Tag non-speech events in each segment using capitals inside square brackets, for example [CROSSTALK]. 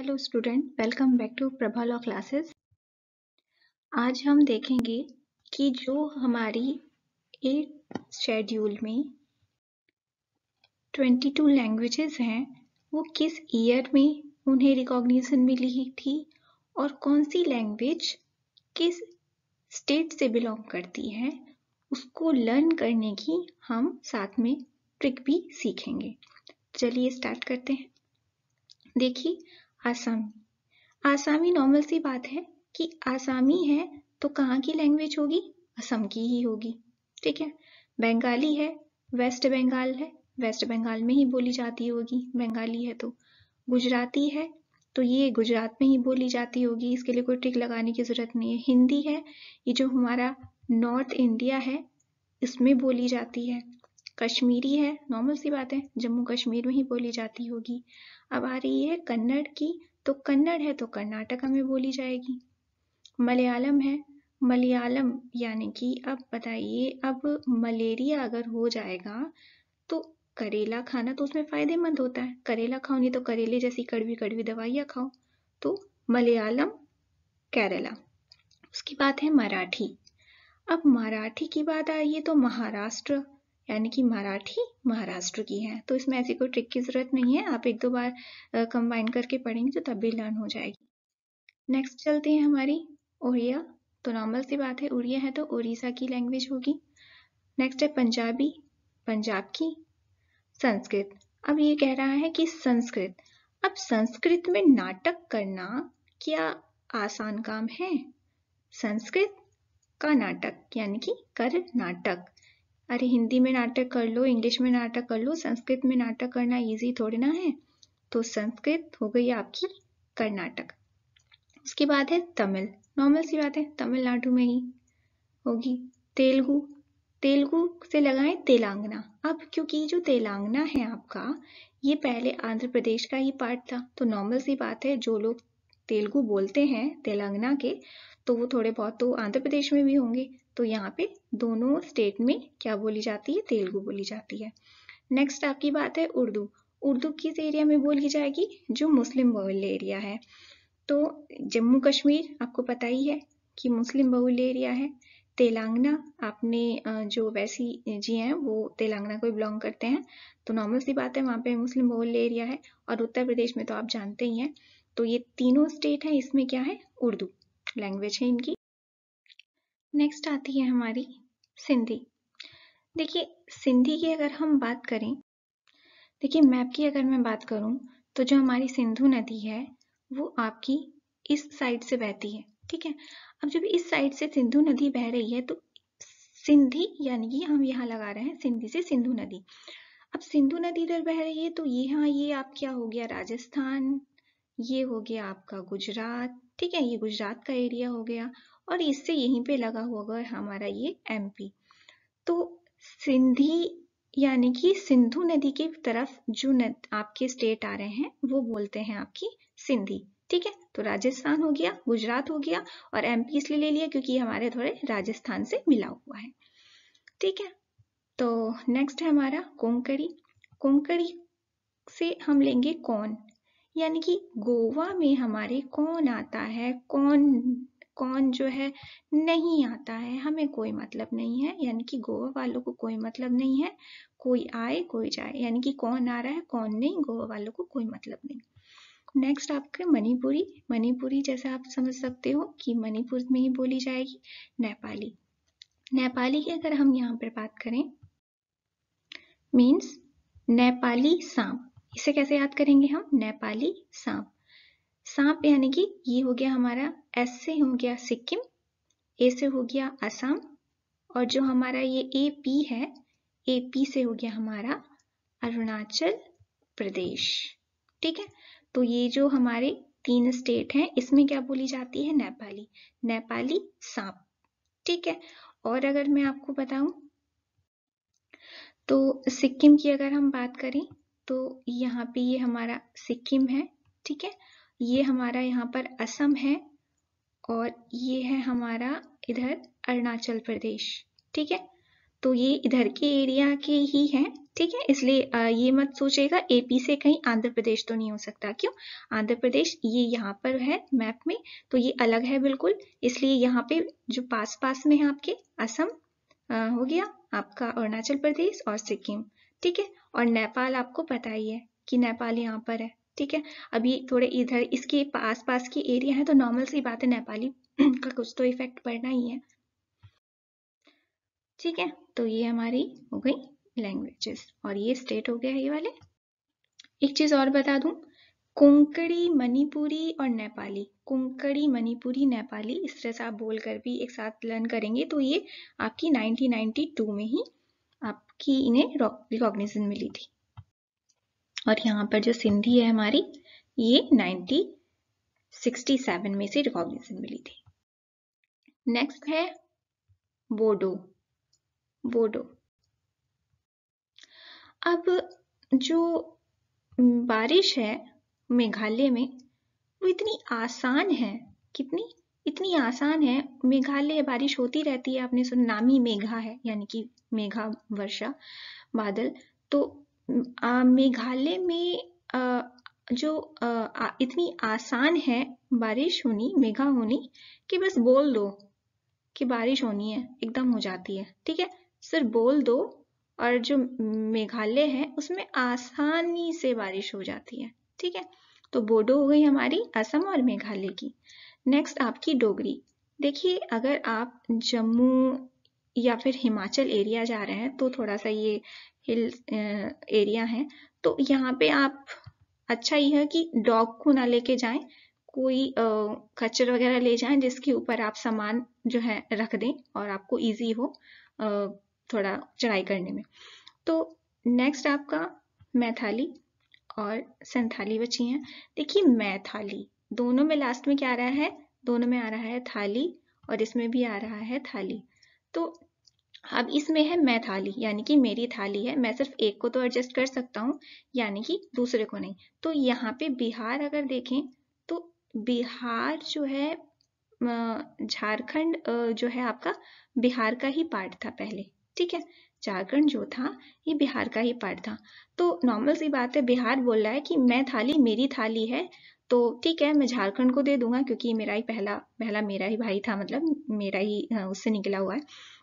hello student welcome back to Prabha law classes आज हम देखेंगे कि जो हमारी एट शेड्यूल में 22 लैंग्वेजेस हैं वो किस ईयर में उन्हें रिकॉग्निशन मिली थी और कौन सी लैंग्वेज किस स्टेट से बिलोंग करती है उसको लर्न करने की हम साथ में ट्रिक भी सीखेंगे चलिए स्टार्ट करते हैं देखिए आसामी आसामी नॉर्मल सी बात है कि आसामी है तो कहाँ की लैंग्वेज होगी असम की ही होगी ठीक है बंगाली है वेस्ट बंगाल है वेस्ट बंगाल में ही बोली जाती होगी बंगाली है तो गुजराती है तो ये गुजरात में ही बोली जाती होगी इसके लिए कोई ट्रिक लगाने की ज़रूरत नहीं है हिंदी है ये जो हमारा नॉर्थ इंडिया है इसमें बोली जाती है कश्मीरी है नॉर्मल सी बात है जम्मू कश्मीर में ही बोली जाती होगी अब आ रही है कन्नड़ की तो कन्नड़ है तो कर्नाटका में बोली जाएगी मलयालम है मलयालम यानी कि अब बताइए अब मलेरिया अगर हो जाएगा तो करेला खाना तो उसमें फ़ायदेमंद होता है करेला खाओ नहीं तो करेले जैसी कड़वी कड़वी दवाइयाँ खाओ तो मलयालम केरला उसकी बात है मराठी अब मराठी की बात आई है तो महाराष्ट्र यानी कि मराठी महाराष्ट्र की है तो इसमें ऐसी कोई ट्रिक की ज़रूरत नहीं है आप एक दो बार कंबाइन करके पढ़ेंगे तो तब भी लर्न हो जाएगी नेक्स्ट चलते हैं हमारी उड़िया तो नॉर्मल सी बात है उड़िया है तो उड़ीसा की लैंग्वेज होगी नेक्स्ट है पंजाबी पंजाब की संस्कृत अब ये कह रहा है कि संस्कृत अब संस्कृत में नाटक करना क्या आसान काम है संस्कृत का नाटक यानी कि कर नाटक अरे हिंदी में नाटक कर लो इंग्लिश में नाटक कर लो संस्कृत में नाटक करना ईजी थोड़ी ना है तो संस्कृत हो गई आपकी कर्नाटक उसके बाद है तमिल नॉर्मल सी बात है तमिलनाडु में ही होगी तेलुगु तेलुगु से लगाए तेलंगाना अब क्योंकि जो तेलंगाना है आपका ये पहले आंध्र प्रदेश का ही पार्ट था तो नॉर्मल सी बात है जो लोग तेलुगु बोलते हैं तेलंगाना के तो वो थोड़े बहुत तो आंध्र प्रदेश में भी होंगे तो यहाँ पे दोनों स्टेट में क्या बोली जाती है तेलुगु बोली जाती है नेक्स्ट आपकी बात है उर्दू उर्दू किस एरिया में बोली जाएगी जो मुस्लिम बहुल एरिया है तो जम्मू कश्मीर आपको पता ही है कि मुस्लिम बहुल एरिया है तेलंगाना आपने जो वैसी जी हैं वो तेलंगाना को बिलोंग करते हैं तो नॉर्मल सी बात है वहाँ पे मुस्लिम बहुल एरिया है और उत्तर प्रदेश में तो आप जानते ही हैं तो ये तीनों स्टेट है इसमें क्या है उर्दू लैंग्वेज है इनकी नेक्स्ट आती है हमारी सिंधी देखिए सिंधी की अगर हम बात करें देखिए मैप की अगर मैं बात करूं तो जो हमारी सिंधु नदी है वो आपकी इस साइड से बहती है ठीक है अब जब इस साइड से सिंधु नदी बह रही है तो सिंधी यानी कि हम यहाँ लगा रहे हैं सिंधी से सिंधु नदी अब सिंधु नदी इधर बह रही है तो यहाँ ये आप क्या हो गया राजस्थान ये हो गया आपका गुजरात ठीक है ये गुजरात का एरिया हो गया और इससे यहीं पे लगा हुआ हमारा ये एमपी तो सिंधी यानी कि सिंधु नदी की तरफ जो नद, आपके स्टेट आ रहे हैं वो बोलते हैं आपकी सिंधी ठीक है तो राजस्थान हो गया गुजरात हो गया और एमपी इसलिए ले लिया क्योंकि हमारे थोड़े राजस्थान से मिला हुआ है ठीक है तो नेक्स्ट है हमारा कोंकड़ी कोंकड़ी से हम लेंगे कौन यानी कि गोवा में हमारे कौन आता है कौन कौन जो है नहीं आता है हमें कोई मतलब नहीं है यानी कि गोवा वालों को कोई मतलब नहीं है कोई आए कोई जाए यानी कि कौन आ रहा है कौन नहीं गोवा वालों को कोई मतलब नहीं नेक्स्ट आपके मणिपुरी मणिपुरी जैसा आप समझ सकते हो कि मणिपुर में ही बोली जाएगी नेपाली नेपाली की अगर हम यहाँ पर बात करें मीन्स नेपाली सांप इसे कैसे याद करेंगे हम नेपाली सांप सांप यानी कि ये हो गया हमारा एस से हो गया सिक्किम ए से हो गया असम और जो हमारा ये ए पी है ए पी से हो गया हमारा अरुणाचल प्रदेश ठीक है तो ये जो हमारे तीन स्टेट हैं इसमें क्या बोली जाती है नेपाली नेपाली सांप ठीक है और अगर मैं आपको बताऊं तो सिक्किम की अगर हम बात करें तो यहाँ पे ये हमारा सिक्किम है ठीक है ये हमारा यहाँ पर असम है और ये है हमारा इधर अरुणाचल प्रदेश ठीक है तो ये इधर के एरिया के ही है ठीक है इसलिए ये मत सोचेगा एपी से कहीं आंध्र प्रदेश तो नहीं हो सकता क्यों आंध्र प्रदेश ये यहाँ पर है मैप में तो ये अलग है बिल्कुल इसलिए यहाँ पे जो पास पास में है आपके असम हो गया आपका अरुणाचल प्रदेश और सिक्किम ठीक है और नेपाल आपको पता ही है कि नेपाल यहाँ पर है ठीक है अभी थोड़े इधर इसके आस पास की एरिया है तो नॉर्मल सी बात है नेपाली [CLEARS THROAT] का कुछ तो इफेक्ट पड़ना ही है ठीक है तो ये हमारी हो गई लैंग्वेजेस और ये स्टेट हो गया ये वाले एक चीज और बता दू कोंकणी मणिपुरी और नेपाली कुंकड़ी मणिपुरी नेपाली इस तरह से आप बोल कर भी एक साथ लर्न करेंगे तो ये आपकी 1992 में ही कि इन्हें रिकॉग्निशन मिली थी और यहाँ पर जो सिंधी है हमारी ये 1967 में से रिकॉग्निशन मिली थी नेक्स्ट है बोडो बोडो अब जो बारिश है मेघालय में वो इतनी आसान है कितनी इतनी आसान है मेघालय बारिश होती रहती है आपने सुना नामी मेघा है यानी कि मेघा वर्षा बादल तो मेघालय में आ, जो आ, इतनी आसान है बारिश होनी मेघा होनी कि बस बोल दो कि बारिश होनी है एकदम हो जाती है ठीक है सिर्फ बोल दो और जो मेघालय है उसमें आसानी से बारिश हो जाती है ठीक है तो बोडो हो गई हमारी असम और मेघालय की नेक्स्ट आपकी डोगरी देखिए अगर आप जम्मू या फिर हिमाचल एरिया जा रहे हैं तो थोड़ा सा ये हिल एरिया है तो यहाँ पे आप अच्छा ये है कि डॉग को ना लेके जाएं कोई खच्चर वगैरह ले जाएं जिसके ऊपर आप सामान जो है रख दें और आपको इजी हो थोड़ा चढ़ाई करने में तो नेक्स्ट आपका मैथाली और संथाली बची हैं देखिए मैथाली दोनों में लास्ट में क्या आ रहा है दोनों में आ रहा है थाली और इसमें भी आ रहा है थाली तो अब इसमें है मैं थाली यानी कि मेरी थाली है मैं सिर्फ एक को तो एडजस्ट कर सकता हूँ यानी कि दूसरे को नहीं तो यहाँ पे बिहार अगर देखें तो बिहार जो है झारखंड जो है आपका बिहार का ही पार्ट था पहले ठीक है झारखंड जो था ये बिहार का ही पार्ट था तो नॉर्मल सी बात है बिहार बोल रहा है कि मैं थाली मेरी थाली है तो ठीक है मैं झारखंड को दे दूंगा क्योंकि मेरा ही पहला पहला मेरा ही भाई था मतलब मेरा ही उससे निकला हुआ है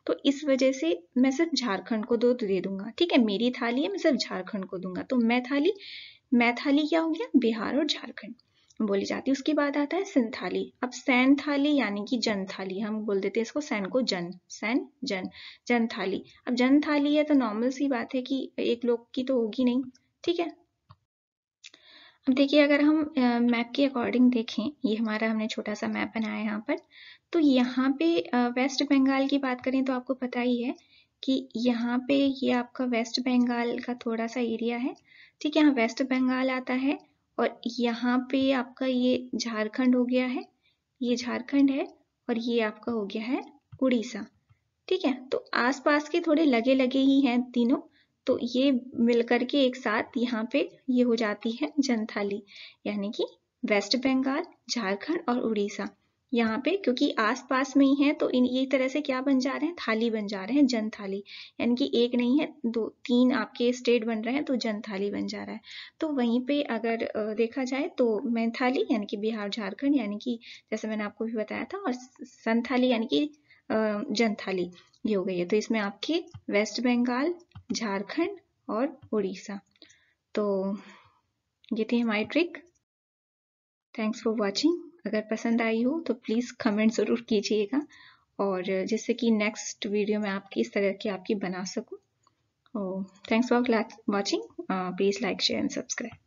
तो इस वजह से मैं सिर्फ झारखंड को दो तो दे दूंगा ठीक है मेरी थाली है मैं सिर्फ झारखंड को दूंगा तो मैं थाली मैं थाली क्या हो गया बिहार और झारखंड बोली जाती है उसके बाद आता है सिंथाली अब सैन थाली यानी कि जन थाली हम बोल देते हैं इसको सैन को जन सैन जन जन थाली अब जन थाली है तो नॉर्मल सी बात है कि एक लोग की तो होगी नहीं ठीक है देखिए अगर हम मैप के अकॉर्डिंग देखें ये हमारा हमने छोटा सा मैप बनाया है यहाँ पर तो यहाँ पे वेस्ट बंगाल की बात करें तो आपको पता ही है कि यहाँ पे ये आपका वेस्ट बंगाल का थोड़ा सा एरिया है ठीक है यहाँ वेस्ट बंगाल आता है और यहाँ पे आपका ये झारखंड हो गया है ये झारखंड है और ये आपका हो गया है उड़ीसा ठीक है तो आसपास के थोड़े लगे लगे ही हैं तीनों तो ये मिलकर के एक साथ यहाँ पे ये हो जाती है जनथाली यानी कि वेस्ट बंगाल झारखंड और उड़ीसा यहाँ पे क्योंकि आसपास में ही है तो इन ये तरह से क्या बन जा रहे हैं थाली बन जा रहे हैं जन थाली यानी कि एक नहीं है दो तीन आपके स्टेट बन रहे हैं तो जन थाली बन जा रहा है तो वहीं पे अगर देखा जाए तो मैंथाली यानी कि बिहार झारखंड यानी कि जैसे मैंने आपको भी बताया था और संथाली यानी कि जनथाली ये हो गई है तो इसमें आपके वेस्ट बंगाल झारखंड और उड़ीसा तो ये थी हमारी ट्रिक थैंक्स फॉर वॉचिंग अगर पसंद आई हो तो प्लीज़ कमेंट ज़रूर कीजिएगा और जिससे कि नेक्स्ट वीडियो में आपकी इस तरह की आपकी बना सकूँ thanks for watching please like share and subscribe